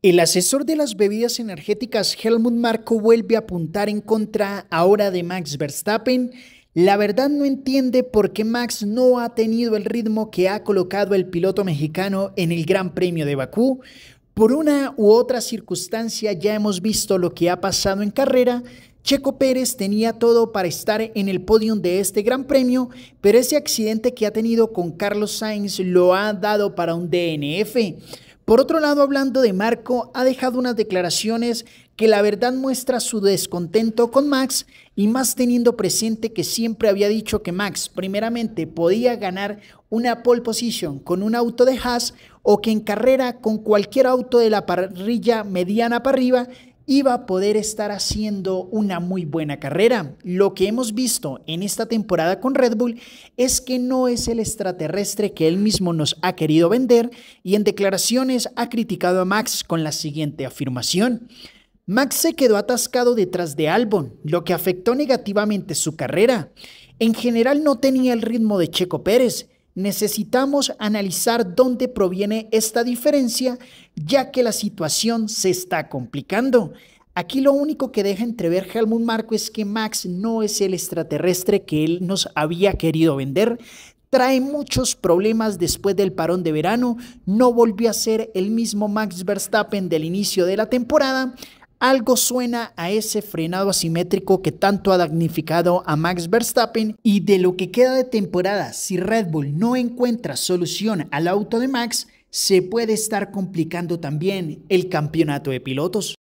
El asesor de las bebidas energéticas Helmut Marko vuelve a apuntar en contra ahora de Max Verstappen. La verdad no entiende por qué Max no ha tenido el ritmo que ha colocado el piloto mexicano en el Gran Premio de Bakú. Por una u otra circunstancia ya hemos visto lo que ha pasado en carrera. Checo Pérez tenía todo para estar en el podio de este Gran Premio, pero ese accidente que ha tenido con Carlos Sainz lo ha dado para un DNF. Por otro lado, hablando de Marco, ha dejado unas declaraciones que la verdad muestra su descontento con Max y más teniendo presente que siempre había dicho que Max primeramente podía ganar una pole position con un auto de Haas o que en carrera con cualquier auto de la parrilla mediana para arriba iba a poder estar haciendo una muy buena carrera. Lo que hemos visto en esta temporada con Red Bull es que no es el extraterrestre que él mismo nos ha querido vender y en declaraciones ha criticado a Max con la siguiente afirmación. Max se quedó atascado detrás de Albon, lo que afectó negativamente su carrera. En general no tenía el ritmo de Checo Pérez necesitamos analizar dónde proviene esta diferencia, ya que la situación se está complicando. Aquí lo único que deja entrever Helmut Marco es que Max no es el extraterrestre que él nos había querido vender. Trae muchos problemas después del parón de verano, no volvió a ser el mismo Max Verstappen del inicio de la temporada algo suena a ese frenado asimétrico que tanto ha damnificado a Max Verstappen y de lo que queda de temporada si Red Bull no encuentra solución al auto de Max, se puede estar complicando también el campeonato de pilotos.